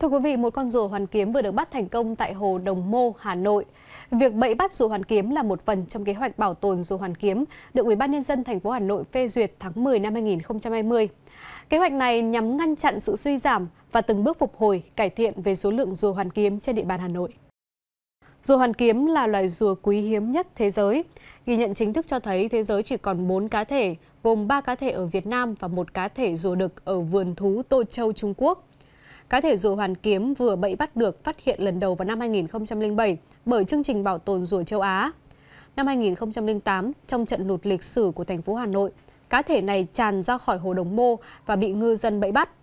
Thưa quý vị, một con rùa hoàn kiếm vừa được bắt thành công tại hồ Đồng Mô, Hà Nội. Việc bẫy bắt rùa hoàn kiếm là một phần trong kế hoạch bảo tồn rùa hoàn kiếm được Ủy ban nhân dân thành phố Hà Nội phê duyệt tháng 10 năm 2020. Kế hoạch này nhằm ngăn chặn sự suy giảm và từng bước phục hồi, cải thiện về số lượng rùa hoàn kiếm trên địa bàn Hà Nội. Rùa hoàn kiếm là loài rùa quý hiếm nhất thế giới. Ghi nhận chính thức cho thấy thế giới chỉ còn 4 cá thể, gồm 3 cá thể ở Việt Nam và một cá thể rùa đực ở vườn thú Tô Châu, Trung Quốc. Cá thể rùa hoàn kiếm vừa bẫy bắt được phát hiện lần đầu vào năm 2007 bởi chương trình bảo tồn rùa châu Á. Năm 2008, trong trận lụt lịch sử của thành phố Hà Nội, cá thể này tràn ra khỏi hồ Đồng Mô và bị ngư dân bẫy bắt.